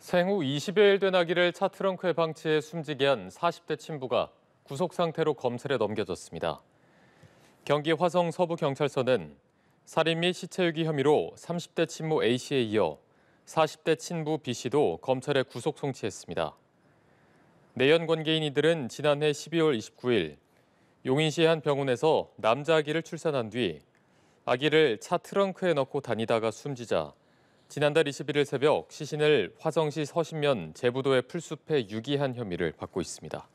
생후 20여일 된 아기를 차 트렁크에 방치해 숨지게 한 40대 친부가 구속 상태로 검찰에 넘겨졌습니다. 경기 화성 서부경찰서는 살인 및 시체유기 혐의로 30대 친모 A씨에 이어 40대 친부 B씨도 검찰에 구속 송치했습니다. 내연 관계인 이들은 지난해 12월 29일 용인시 의한 병원에서 남자 아기를 출산한 뒤 아기를 차 트렁크에 넣고 다니다가 숨지자 지난달 21일 새벽 시신을 화성시 서신면 제부도의 풀숲에 유기한 혐의를 받고 있습니다.